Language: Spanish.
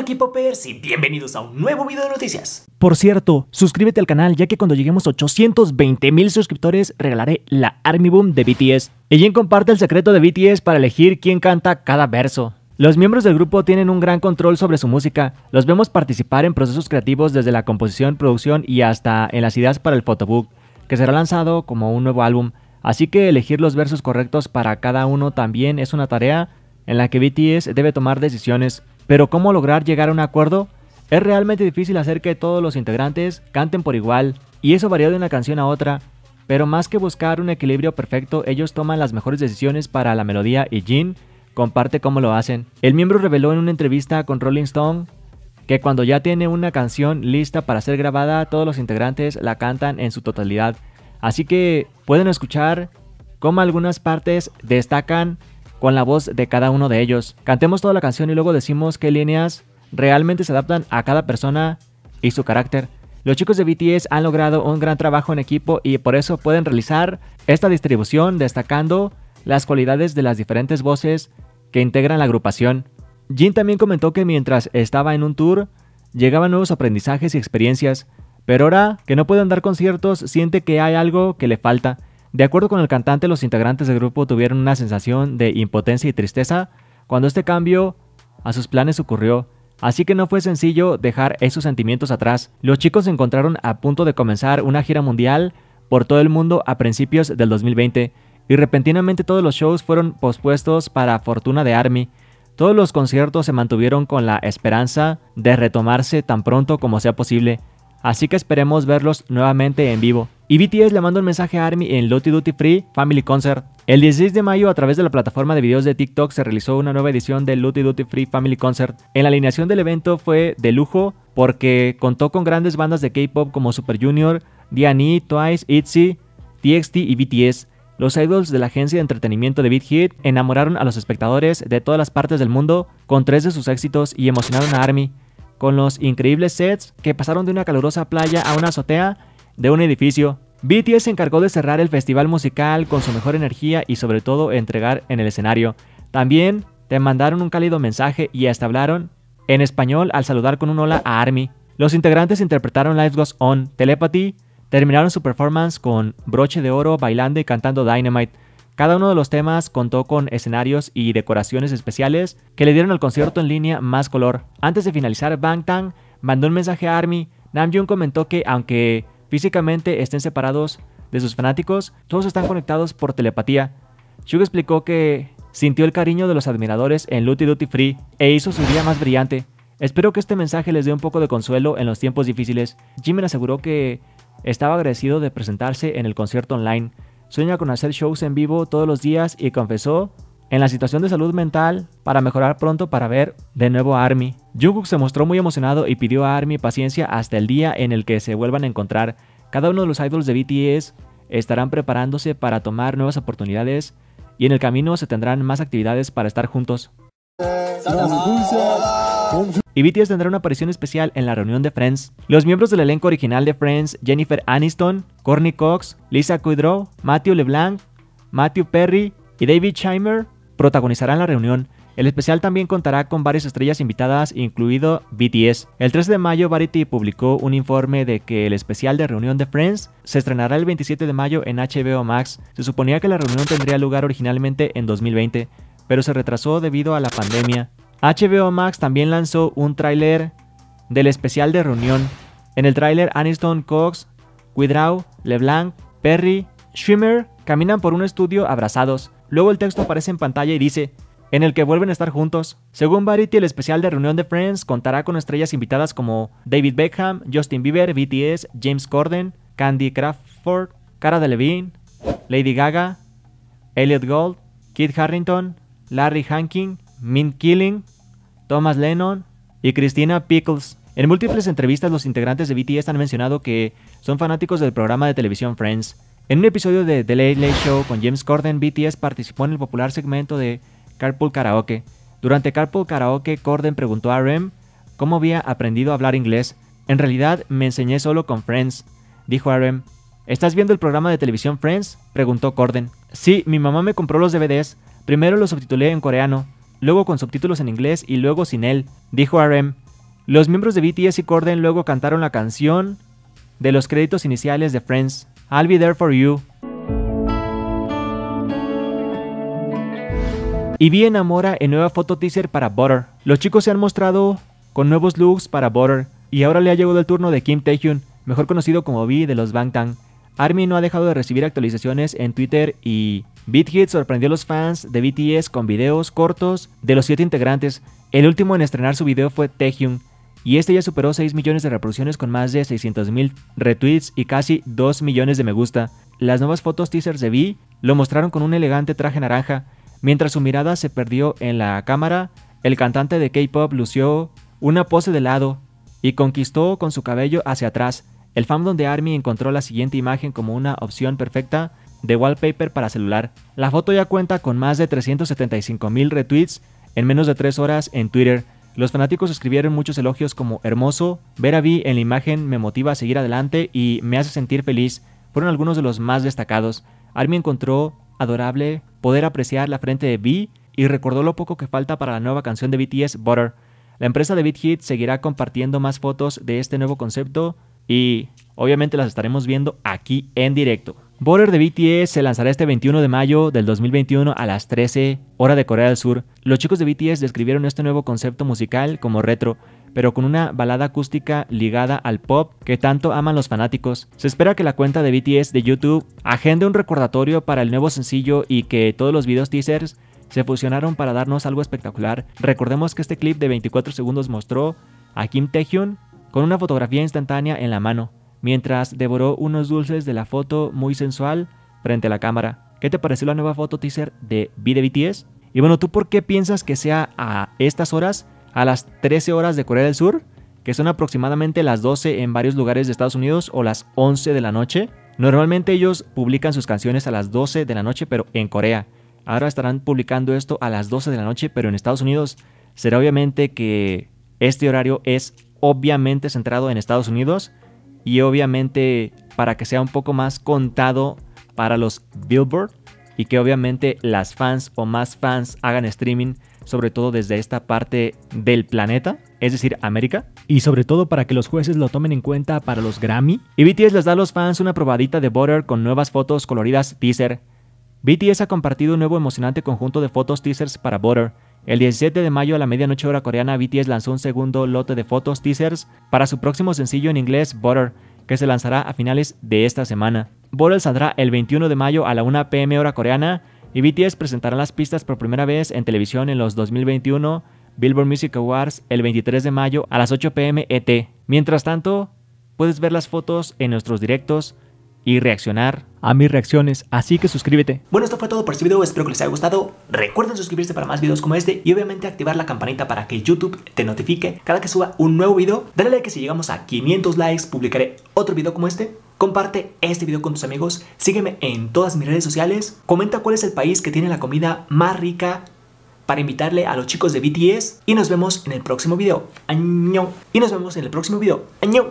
Hola aquí y bienvenidos a un nuevo video de noticias. Por cierto, suscríbete al canal ya que cuando lleguemos a 820 mil suscriptores regalaré la Army Boom de BTS. Y comparte el secreto de BTS para elegir quién canta cada verso. Los miembros del grupo tienen un gran control sobre su música. Los vemos participar en procesos creativos desde la composición, producción y hasta en las ideas para el photobook, que será lanzado como un nuevo álbum. Así que elegir los versos correctos para cada uno también es una tarea en la que BTS debe tomar decisiones. Pero cómo lograr llegar a un acuerdo es realmente difícil hacer que todos los integrantes canten por igual, y eso varía de una canción a otra, pero más que buscar un equilibrio perfecto, ellos toman las mejores decisiones para la melodía y Jin comparte cómo lo hacen. El miembro reveló en una entrevista con Rolling Stone que cuando ya tiene una canción lista para ser grabada, todos los integrantes la cantan en su totalidad. Así que pueden escuchar cómo algunas partes destacan con la voz de cada uno de ellos. Cantemos toda la canción y luego decimos qué líneas realmente se adaptan a cada persona y su carácter. Los chicos de BTS han logrado un gran trabajo en equipo y por eso pueden realizar esta distribución destacando las cualidades de las diferentes voces que integran la agrupación. Jin también comentó que mientras estaba en un tour, llegaban nuevos aprendizajes y experiencias, pero ahora que no pueden dar conciertos siente que hay algo que le falta. De acuerdo con el cantante, los integrantes del grupo tuvieron una sensación de impotencia y tristeza cuando este cambio a sus planes ocurrió, así que no fue sencillo dejar esos sentimientos atrás. Los chicos se encontraron a punto de comenzar una gira mundial por todo el mundo a principios del 2020 y repentinamente todos los shows fueron pospuestos para fortuna de Army. Todos los conciertos se mantuvieron con la esperanza de retomarse tan pronto como sea posible así que esperemos verlos nuevamente en vivo. Y BTS le manda un mensaje a ARMY en Lottie Duty Free Family Concert. El 16 de mayo, a través de la plataforma de videos de TikTok, se realizó una nueva edición del Lottie Duty Free Family Concert. En la alineación del evento fue de lujo porque contó con grandes bandas de K-pop como Super Junior, D&E, Twice, ITZY, TXT y BTS. Los idols de la agencia de entretenimiento de Big Hit enamoraron a los espectadores de todas las partes del mundo con tres de sus éxitos y emocionaron a ARMY con los increíbles sets que pasaron de una calurosa playa a una azotea de un edificio. BTS se encargó de cerrar el festival musical con su mejor energía y sobre todo entregar en el escenario. También te mandaron un cálido mensaje y hasta hablaron en español al saludar con un hola a ARMY. Los integrantes interpretaron Life Goes On, Telepathy, terminaron su performance con broche de oro bailando y cantando Dynamite. Cada uno de los temas contó con escenarios y decoraciones especiales que le dieron al concierto en línea más color. Antes de finalizar, Bangtan mandó un mensaje a ARMY. Namjoon comentó que aunque físicamente estén separados de sus fanáticos, todos están conectados por telepatía. Suga explicó que sintió el cariño de los admiradores en Luty Duty Free e hizo su día más brillante. Espero que este mensaje les dé un poco de consuelo en los tiempos difíciles. Jimin aseguró que estaba agradecido de presentarse en el concierto online Sueña con hacer shows en vivo todos los días y confesó en la situación de salud mental para mejorar pronto para ver de nuevo a Army. Jungkook se mostró muy emocionado y pidió a Army paciencia hasta el día en el que se vuelvan a encontrar. Cada uno de los idols de BTS estarán preparándose para tomar nuevas oportunidades y en el camino se tendrán más actividades para estar juntos. Y BTS tendrá una aparición especial en la reunión de Friends. Los miembros del elenco original de Friends, Jennifer Aniston, Courtney Cox, Lisa Kudrow, Matthew LeBlanc, Matthew Perry y David Chimer, protagonizarán la reunión. El especial también contará con varias estrellas invitadas, incluido BTS. El 3 de mayo, Variety publicó un informe de que el especial de reunión de Friends se estrenará el 27 de mayo en HBO Max. Se suponía que la reunión tendría lugar originalmente en 2020, pero se retrasó debido a la pandemia. HBO Max también lanzó un tráiler del especial de reunión. En el tráiler, Aniston, Cox, Widrow, LeBlanc, Perry, Schwimmer caminan por un estudio abrazados. Luego el texto aparece en pantalla y dice, en el que vuelven a estar juntos. Según Variety, el especial de reunión de Friends contará con estrellas invitadas como David Beckham, Justin Bieber, BTS, James Corden, Candy Crawford, Cara Delevingne, Lady Gaga, Elliot Gold, Kit Harrington, Larry Hankin, Mint Killing, Thomas Lennon y Christina Pickles. En múltiples entrevistas los integrantes de BTS han mencionado que son fanáticos del programa de televisión Friends. En un episodio de The Late Late Show con James Corden, BTS participó en el popular segmento de Carpool Karaoke. Durante Carpool Karaoke, Corden preguntó a Rem cómo había aprendido a hablar inglés. En realidad, me enseñé solo con Friends, dijo a Rem. ¿Estás viendo el programa de televisión Friends? preguntó Corden. Sí, mi mamá me compró los DVDs. Primero los subtitulé en coreano, luego con subtítulos en inglés y luego sin él, dijo RM. Los miembros de BTS y Corden luego cantaron la canción de los créditos iniciales de Friends, I'll Be There For You. Y vi enamora en nueva foto teaser para Butter. Los chicos se han mostrado con nuevos looks para Butter y ahora le ha llegado el turno de Kim Taehyun, mejor conocido como V de los Bangtan. ARMY no ha dejado de recibir actualizaciones en Twitter y BitHit sorprendió a los fans de BTS con videos cortos de los 7 integrantes. El último en estrenar su video fue Taehyung, y este ya superó 6 millones de reproducciones con más de 600.000 retweets y casi 2 millones de me gusta. Las nuevas fotos teasers de V lo mostraron con un elegante traje naranja. Mientras su mirada se perdió en la cámara, el cantante de K-pop lució una pose de lado y conquistó con su cabello hacia atrás. El fandom de ARMY encontró la siguiente imagen como una opción perfecta de wallpaper para celular. La foto ya cuenta con más de 375.000 retweets en menos de 3 horas en Twitter. Los fanáticos escribieron muchos elogios como hermoso, ver a Vi en la imagen me motiva a seguir adelante y me hace sentir feliz. Fueron algunos de los más destacados. Army encontró adorable poder apreciar la frente de Vi y recordó lo poco que falta para la nueva canción de BTS Butter. La empresa de BitHit seguirá compartiendo más fotos de este nuevo concepto y obviamente las estaremos viendo aquí en directo. Border de BTS se lanzará este 21 de mayo del 2021 a las 13 hora de Corea del Sur. Los chicos de BTS describieron este nuevo concepto musical como retro, pero con una balada acústica ligada al pop que tanto aman los fanáticos. Se espera que la cuenta de BTS de YouTube agende un recordatorio para el nuevo sencillo y que todos los videos teasers se fusionaron para darnos algo espectacular. Recordemos que este clip de 24 segundos mostró a Kim Taehyung con una fotografía instantánea en la mano, mientras devoró unos dulces de la foto muy sensual frente a la cámara. ¿Qué te pareció la nueva foto teaser de B BTS? Y bueno, ¿tú por qué piensas que sea a estas horas, a las 13 horas de Corea del Sur, que son aproximadamente las 12 en varios lugares de Estados Unidos o las 11 de la noche? Normalmente ellos publican sus canciones a las 12 de la noche, pero en Corea. Ahora estarán publicando esto a las 12 de la noche, pero en Estados Unidos será obviamente que este horario es obviamente centrado en Estados Unidos y obviamente para que sea un poco más contado para los Billboard y que obviamente las fans o más fans hagan streaming sobre todo desde esta parte del planeta, es decir, América. Y sobre todo para que los jueces lo tomen en cuenta para los Grammy. Y BTS les da a los fans una probadita de Butter con nuevas fotos coloridas teaser. BTS ha compartido un nuevo emocionante conjunto de fotos teasers para Butter, el 17 de mayo a la medianoche hora coreana, BTS lanzó un segundo lote de fotos teasers para su próximo sencillo en inglés, Butter, que se lanzará a finales de esta semana. Butter saldrá el 21 de mayo a la 1 pm hora coreana y BTS presentará las pistas por primera vez en televisión en los 2021 Billboard Music Awards el 23 de mayo a las 8 pm ET. Mientras tanto, puedes ver las fotos en nuestros directos y reaccionar a mis reacciones, así que suscríbete. Bueno, esto fue todo por este video, espero que les haya gustado. Recuerden suscribirse para más videos como este y obviamente activar la campanita para que YouTube te notifique cada que suba un nuevo video. Dale like si llegamos a 500 likes publicaré otro video como este. Comparte este video con tus amigos, sígueme en todas mis redes sociales, comenta cuál es el país que tiene la comida más rica para invitarle a los chicos de BTS y nos vemos en el próximo video. ¡Año! Y nos vemos en el próximo video. ¡Año!